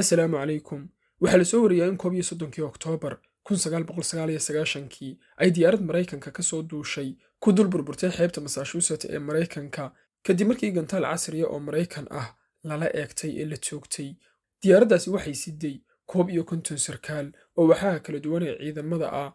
asalaamu calaykum waxaa la soo wariyaa in koob iyo soddonkii oktoobar kii ay diyaarad maraykanka ka soo duushay ku dul burburtay xeebta massachuset ee maraykanka kadib markii gantaal casriya oo maraykan ah lala eegtay ee la toogtay diyaaraddaasi waxay siday koob iyo konton sarkaal oo waxaha kala duwan ee ciidamada ah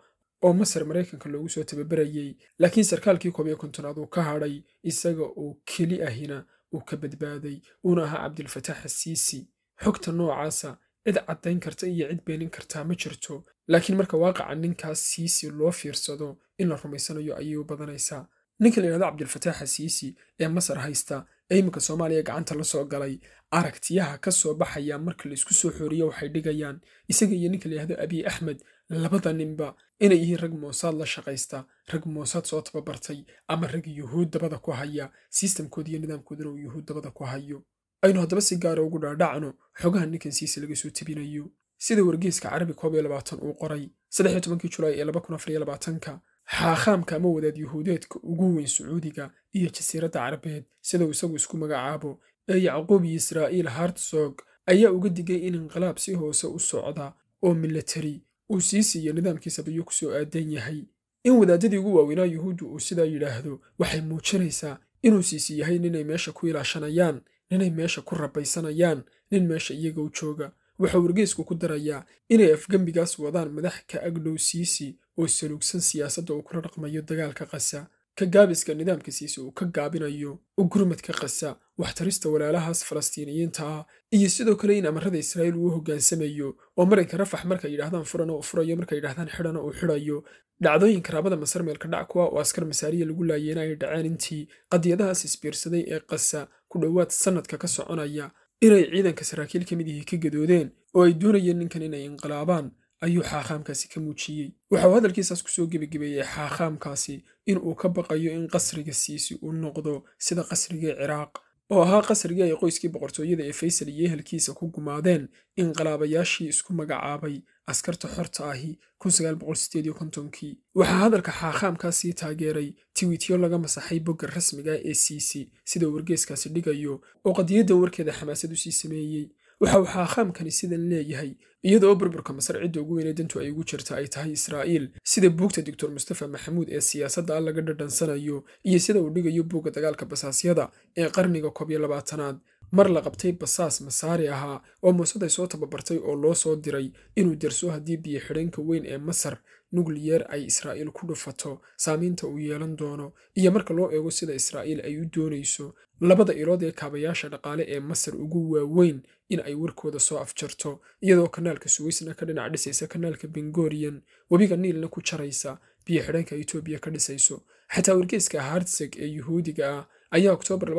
oo masar maraykanka loogu soo tababarayey laakiin sarkaalkii koob iyo kontonaad uu ka hadhay isaga oo keli ahina uu ka badbaaday uuna ahaa cabdilfataax asiisi xogta noocaasa cid caddayn karta iyo cid beenin kartaa ma jirto laakiin marka waaqaca ninkaas siisi loo fiirsado in la rumaysanayo ayay u badanaysaa ninka la yidhahdo cabdilfataax siisi ee masar haysta ee iminka soomaaliya gacanta la soo galay aragtiyaha ka soo baxaya marka laisku soo xoriyo waxay dhigayaan isaga iyo ninka la yidhahdo abiy axmed labada ninba inay yihiin rag moosaad la shaqaysta rag moosaad soo tababartay ama rag yuhuud dabada ku haya sistamkooda iyo nidaamkoodana uu yuhuud dabada ku hayo aynu haddaba si gaara ah ugu dhaadhacno xogaha ninkansiisa laga soo tebinayo sida wargeeska carabi koob iyo labaatan uu qoray saddexiyo tobankii julaay ee laba kun afariyo labaatanka xaaqaamka ama wadaad yuhuudeedka ugu weyn sacuudiga iyo jasiiradda carabeed sida uu isagu isku magacaabo ee yacquub israa'iil hartsog ayaa uga digay in inqilaab si hoose u socda oo milatari uu sii siiyo nidaamkiisa biyo ku soo aadan yahay in wadaadadii ugu waaweynaa yuhuuddu uu sidaa yidhaahdo waxay muujinaysaa inuu siisi yahay ninay meesha ku ilaashanayaan ninay meesha ku rabaysanayaan nin meesha iyaga u jooga waxaa wargeysku ku darayaa inay afgembigaas wadaan madax ka agdhow siisi oo saluugsan siyaasadda uu kula dhaqmayo dagaalka qasa ka gaabiska nidaamkiisiisa uu ka gaabinayo oo gurmadka qasa waxtarista walaalahaas falastiiniyiinta ah iyo sidoo kale in amarada israa'iil uu hoggaansamayo oo marinka rafax markay yidhaahdaan furana uu furayo markay yidhahdaan xidhana uu xidhayo dhacdooyin karaabada masar meelka dhac kuwa oo askar masaariya lagu laayeen ay dhaceen intii qadiyadahaas isbiirsaday ee qasa ku dhowaad sannadka ka soconaya inay ciidanka saraakiil ka mid ihii ka gadoodeen oo ay doonayeen ninkan inay inqilaabaan ayuu xaaqaamkaasi ka muujiyey waxauu hadalkiisaas kusoo gebagabeeyey xaaqaamkaasi in uu ka baqayo in qasriga siisi uu noqdo sida qasriga ciraaq oo ahaa qasrigii ay qoyskii boqortooyada ee faysal iyo ehelkiisa ku gumaadeen inqilaabayaashii isku magacaabay askarta xorta ahi kii waxaa hadalka xaaqaamkaasii taageeray tiwiityo laga masaxay bogga rasmiga ah ee siisi sida wargeeskaasi dhigayo oo qadiyadda warkeeda xamaasad u sii sameeyey waxa uu xaaqaamkani sidan leeyahay iyadaoo burburka masar cidda ugu weynee dantu ay ugu jirta ay tahay israa'iil sida buugta doctor mustafa maxamuud ee siyaasadda laga dhadhansanayo iyo sida uu dhigayo buugga dagaalka basaasyada ee qarniga koob iyo labaatanaad mar la qabtay basaas masaari ahaa oo muusad soo tababartay oo loo soo diray inuu derso haddii biyo-xidheenka weyn ee masar nukliyeer ay israa'iil ku dhufato saamaynta uu yeelan doono iyo marka loo eego sida israa'iil ay u doonayso labada ilood ee kaabayaasha dhaqaale ee masar ugu waaweyn in ay warkooda soo afjarto iyadoo kanaalka suweysna ka dhinac dhisaysa kanaalka bengorian webiga niilna ku jaraysa biyo-xidheenka etoobiya ka dhisayso xataa wargeeska hartseg ee yuhuudiga ah ayaa oktoobar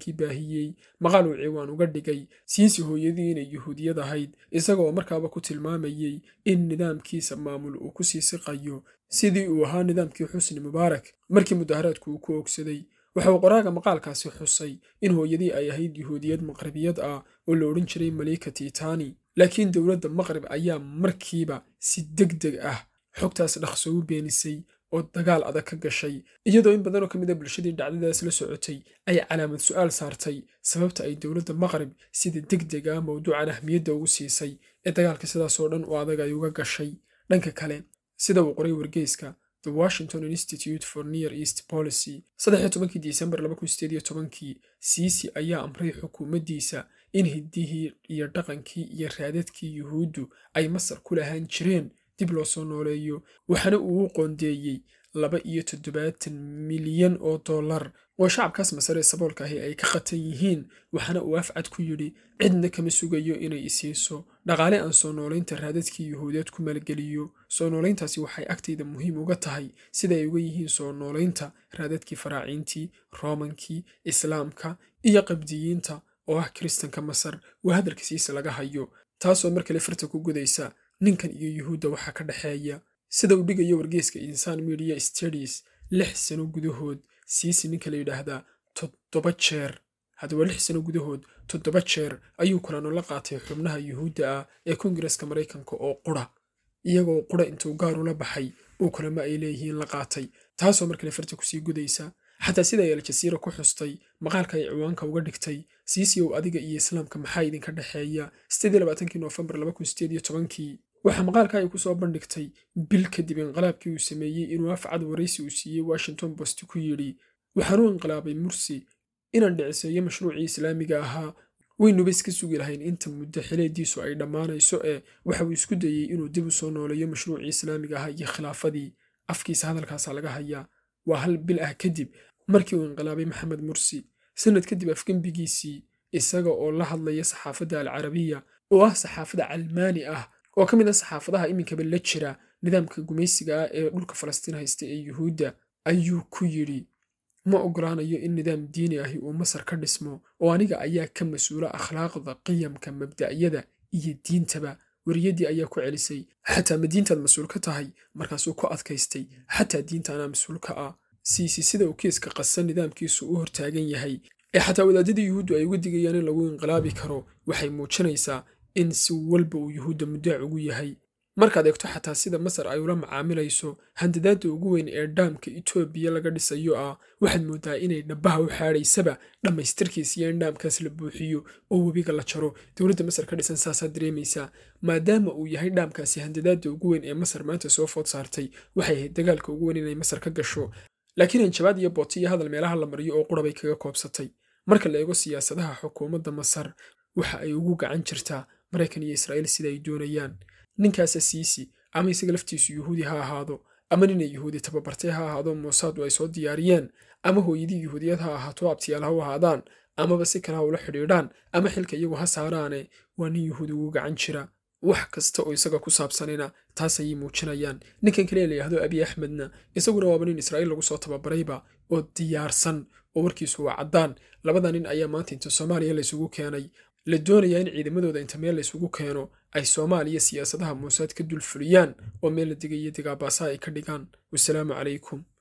kii baahiyey maqaal uu ciwaan uga dhigay siisi hooyadii inay yuhuudiyad ahayd isagoo markaaba ku tilmaamayey in nidaamkiisa maamul uu ku sii siqayo sidii uu ahaa nidaamkii xusni mubaarak markii mudaharaadku uu ku ogsaday waxauu qoraaga maqaalkaasi xusay in hooyadii ay ahayd yuhuudiyad maqribiyad ah oo la odhan jiray maliika titani laakiin dowladda maqrib ayaa markiiba si deg deg ah xogtaas dhaqso u beenisay oo dagaal adag ka gashay iyadoo in badan oo ka mid a ah bulshadii dhacdadaas la socotay ay calaamad su-aal saartay sababta ay dowladda maqrib sida deg degdega mawduucan ahmiyadda ugu siisay ee dagaalka sidaasoo dhan u adag ay uga gashay dhanka kale sida uu qoray wargeyska the washington institute for near east policy saddex tobankii disembar laba kun sideed iyo tobankii siisi ayaa amray xukuumaddiisa in hiddihii iyo dhaqankii iyo raadadkii yuhuuddu ay masar ku lahaan jireen dib loo soo nooleeyo waxaana uu u qoondeeyey laba iyo toddobaatan milyan oo dollar oo shacabkaas masare saboolka ahi ay ka qatan yihiin waxaana uu afcad ku yidhi cidna kama sugayo inay isiiso dhaqaale aan soo noolaynta raadadkii yuhuudeed ku maalgeliyo soo noolayntaasi waxay agtayda muhiim uga tahay sida ay uga yihiin soo noolaynta raadadkii faraaciintii roomankii islaamka iyo qabdiyiinta oo ah kristanka masar oo hadalkasiisa laga hayo taasoo mar kale farta ku gudaysa ninkan iyo yuhuudda waxaa ka dhexeeya sida uu dhigayo wargeyska insaan media studies lix sano gudahood siisi ninka la yidhaahdaa toddoba jeer haddaba lix sano gudahood toddoba jeer ayuu kulaano la qaatay xubnaha yuhuudda ah ee kongareska maraykanka oo qura iyagoo qura intuu gaar ula baxay uu kulamo ay leeyihiin la qaatay taasoo markale farta kusii gudaysa xataa sida ay aljasiira ku xustay maqaalka ay ciwaanka uga dhigtay siisi ow adiga iyo islaamka maxaa idinka dhexeeya sidii labaatankii noofembar laba kun sideed iyo tobankii waxaa maqaalka ay kusoo bandhigtay bil kadib inqilaabkii uu sameeyey inuu afcad waraysi uu siiyey washington bost ku yidhi waxaanu inqilaabay mursi inaan dhiciseeyo mashruucii islaamiga ahaa waynuba iska sugi lahayn inta muddo xileediisu ay dhammaanayso ee waxa uu isku dayey inuu dib u soo nooleeyo mashruucii islaamiga ahaa iyo khilaafadii afkiisa hadalkaasa laga hayaa waa hal bil ah kadib markii uu inqilaabay maxamed mursi sanad kadib afgembigiisii isaga oo la hadlaya saxaafadda alcarabiya oo ah saxaafada calmaani ah oo ka mid a ah saxaafadaha iminkaba la jira nidaamka gumaysiga ah ee dhulka falastiin haysta ee yuhuudda ayuu ku yidhi ma ogolaanayo in nidaam diini ahi uu masar ka dhismo oo aniga ayaa ka mas-uula akhlaaqda qiyamka mabda'yada iyo diintaba weriyaddii ayaa ku celisay xataa ma diintaad mas-uul ka tahay markaasuu ku adkaystay xataa diintaanaa mas-uul ka ah siisi sida uu kiiska qasan nidaamkiisu u hortaagan yahay ee xataa wadaadadii yuhuuddu ay uga digayaan in lagu inqilaabi karo waxay muujinaysaa in si walba uu yuhuudda muddac ugu yahay markaad eegto xataa sida masar ay ula macaamilayso handadaadda ugu weyn ee dhaamka itoobiya laga dhisayo ah waxaad moodaa inay dhabbaha u xaadhaysaba dhammaystirkiis in dhaamkaas la buuxiyo oo webiga la jaro dowladda masar ka dhisan saasaad dareemaysaa maadaama uu yahay dhaamkaasi handadaadda ugu weyn ee masar maanta soo food saartay waxay ahayd dagaalka ugu weyn inay masar ka gasho laakiin hanjabaad iyo booti iyo hadal meelaha la mariyo oo qurabay kaga koobsatay marka la eego siyaasadaha xukuumadda masar waxa ay ugu gacan jirtaa maraykan iyo isra'iil sida ay doonayaan ninkaasa siisi ama isaga laftiisu yuhuudi ha ahaado ama ninay yuhuudi tababartay ha ahaado mosaadu ay soo diyaariyeen ama hooyadii yuhuudiyad ha ahaato abtiyaal ha u ahaadaan amaba si kale ha ula xidhiidhaan ama xilka iyagu ha saaraane waa nin yuhuudi ugu gacan jira wax kasta oo isaga ku saabsanina taas ayay muujinayaan ninkan kale layidhaahdo abi axmedna isaguna waaba nin israa'iil lagu soo tababarayba oo diyaarsan oo warkiisu waa caddaan labada nin ayaa maanta inta soomaaliya laysugu keenay la doonayaa in ciidamadooda inta meel laysugu keeno ay soomaaliya siyaasadaha muusaad ka dul fuliyaan oo meel la degay iyo digaabaasaha ay ka dhigaan wasalaamu calaykum